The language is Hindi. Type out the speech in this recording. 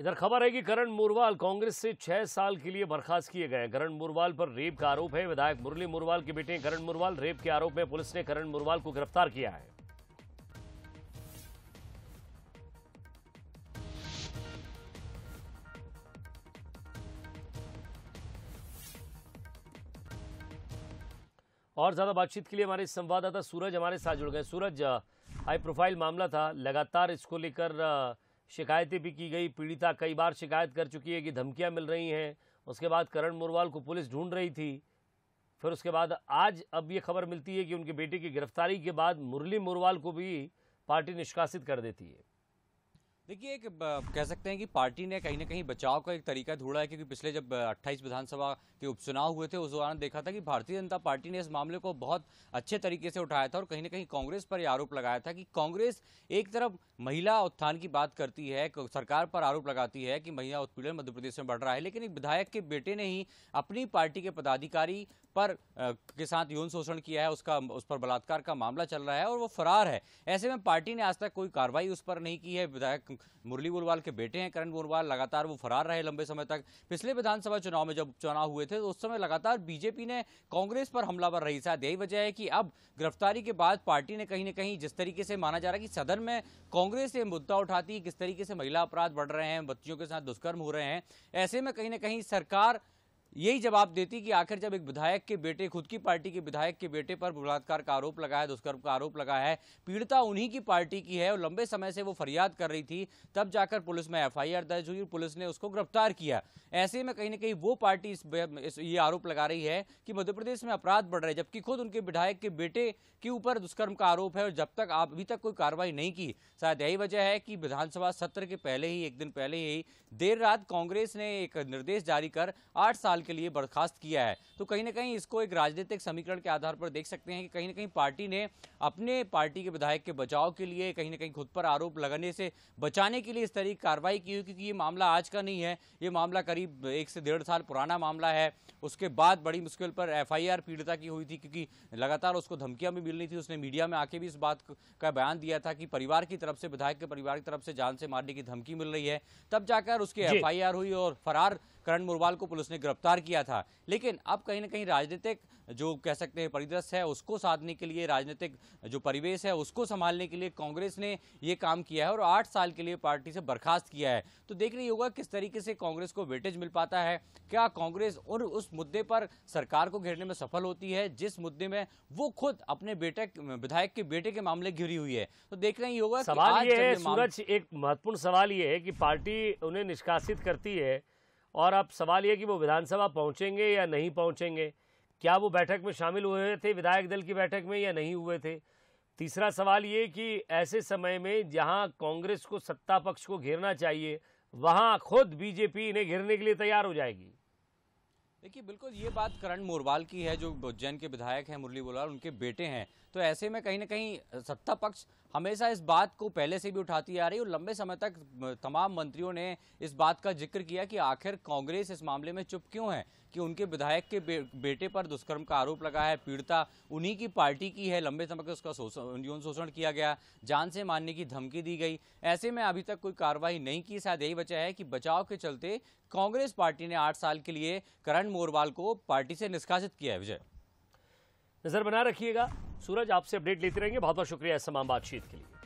इधर खबर है कि करण मुरवाल कांग्रेस से छह साल के लिए बर्खास्त किए गए करण मुरवाल पर रेप का आरोप है विधायक मुरली मुरवाल के बेटे करण मुरवाल रेप के आरोप में पुलिस ने करण मुरवाल को गिरफ्तार किया है और ज्यादा बातचीत के लिए हमारे संवाददाता सूरज हमारे साथ जुड़ गए सूरज हाई प्रोफाइल मामला था लगातार इसको लेकर शिकायतें भी की गई पीड़िता कई बार शिकायत कर चुकी है कि धमकियां मिल रही हैं उसके बाद करण मुरवाल को पुलिस ढूंढ रही थी फिर उसके बाद आज अब ये खबर मिलती है कि उनके बेटे की गिरफ्तारी के बाद मुरली मुरवाल को भी पार्टी निष्कासित कर देती है देखिए एक कह सकते हैं कि पार्टी ने कहीं ना कहीं बचाव का एक तरीका ढूंढा है क्योंकि पिछले जब 28 विधानसभा के उपचुनाव हुए थे उस दौरान देखा था कि भारतीय जनता पार्टी ने इस मामले को बहुत अच्छे तरीके से उठाया था और कहीं ना कहीं कांग्रेस पर यह आरोप लगाया था कि कांग्रेस एक तरफ महिला उत्थान की बात करती है सरकार पर आरोप लगाती है कि महिला उत्पीड़न मध्य प्रदेश में बढ़ रहा है लेकिन एक विधायक के बेटे ने ही अपनी पार्टी के पदाधिकारी पर के साथ यौन शोषण किया है उसका उस पर बलात्कार का मामला चल रहा है और वो फरार है ऐसे में पार्टी ने आज तक कोई कार्रवाई उस पर नहीं की है विधायक मुरली बोरवाल के बेटे हैं करण बोरवाल लगातार वो फरार रहे लंबे समय तक पिछले विधानसभा चुनाव में जब चुनाव हुए थे तो उस समय लगातार बीजेपी ने कांग्रेस पर हमलावर रही शायद यही वजह है कि अब गिरफ्तारी के बाद पार्टी ने कहीं ना कहीं जिस तरीके से माना जा रहा है कि सदन में कांग्रेस ये मुद्दा उठाती किस तरीके से महिला अपराध बढ़ रहे हैं बच्चियों के साथ दुष्कर्म हो रहे हैं ऐसे में कहीं ना कहीं सरकार यही जवाब देती कि आखिर जब एक विधायक के बेटे खुद की पार्टी के विधायक के बेटे पर बलात्कार का आरोप लगा है दुष्कर्म का आरोप लगा है पीड़िता उन्हीं की पार्टी की है और लंबे समय से वो फरियाद कर रही थी तब जाकर पुलिस में एफआईआर दर्ज हुई पुलिस ने उसको गिरफ्तार किया ऐसे में कहीं ना कहीं वो पार्टी इस, इस ये आरोप लगा रही है कि मध्य प्रदेश में अपराध बढ़ रहे जबकि खुद उनके विधायक के बेटे के ऊपर दुष्कर्म का आरोप है और जब तक आप अभी तक कोई कार्रवाई नहीं की शायद यही वजह है कि विधानसभा सत्र के पहले ही एक दिन पहले ही देर रात कांग्रेस ने एक निर्देश जारी कर आठ साल साल के लिए बर्खास्त किया है तो कहीं ना कहीं इसको एक राजनीतिक समीकरण के आधार पर देख सकते हैं कि कहीं ना कहीं पार्टी ने अपने पार्टी के विधायक के बचाव के लिए कहीं ना कहीं खुद पर आरोप लगाने से बचाने के लिए इस तरह की कार्रवाई की क्योंकि ये मामला आज का नहीं है ये मामला करीब एक से डेढ़ साल पुराना मामला है उसके बाद बड़ी मुश्किल पर एफ पीड़िता की हुई थी क्योंकि लगातार उसको धमकियां भी मिलनी थी उसने मीडिया में आके भी इस बात का बयान दिया था कि परिवार की तरफ से विधायक के परिवार की तरफ से जान से मारने की धमकी मिल रही है तब जाकर उसकी एफ हुई और फरार करण मुरवाल को पुलिस ने गिरफ्तार किया था लेकिन अब कहीं ना कहीं राजनीतिक जो कह सकते हैं परिदृश्य है उसको साधने के लिए राजनीतिक जो परिवेश है उसको संभालने के लिए कांग्रेस ने ये काम किया है और आठ साल के लिए पार्टी से बर्खास्त किया है तो देख रही होगा किस तरीके से कांग्रेस को वेटेज मिल पाता है क्या कांग्रेस और उस मुद्दे पर सरकार को घेरने में सफल होती है जिस मुद्दे में वो खुद अपने बेटे विधायक के बेटे के मामले घिरी हुई है तो देख रहे होगा सवाल ये है सूरज एक महत्वपूर्ण सवाल ये है कि पार्टी उन्हें निष्कासित करती है और अब सवाल यह कि वो विधानसभा पहुंचेंगे या नहीं पहुंचेंगे क्या वो बैठक में शामिल हुए थे विधायक दल की बैठक में या नहीं हुए थे तीसरा सवाल ये कि ऐसे समय में जहां कांग्रेस को सत्ता पक्ष को घेरना चाहिए वहां खुद बीजेपी इन्हें घेरने के लिए तैयार हो जाएगी देखिए बिल्कुल ये बात करण मोरवाल की है जो उज्जैन के विधायक हैं मुरली बोलाल उनके बेटे हैं तो ऐसे में कहीं ना कहीं सत्ता पक्ष हमेशा इस बात को पहले से भी उठाती आ रही है और लंबे समय तक तमाम मंत्रियों ने इस बात का जिक्र किया कि आखिर कांग्रेस इस मामले में चुप क्यों है कि उनके विधायक के बे, बेटे पर दुष्कर्म का आरोप लगा है पीड़िता उन्हीं की पार्टी की है लंबे समय तक उसका यौन शोषण किया गया जान से मारने की धमकी दी गई ऐसे में अभी तक कोई कार्रवाई नहीं की शायद यही वजह है कि बचाव के चलते कांग्रेस पार्टी ने आठ साल के लिए करण मोरवाल को पार्टी से निष्कासित किया है विजय नजर बना रखिएगा सूरज आपसे अपडेट लेते रहेंगे बहुत बहुत शुक्रिया इस तमाम बातचीत के लिए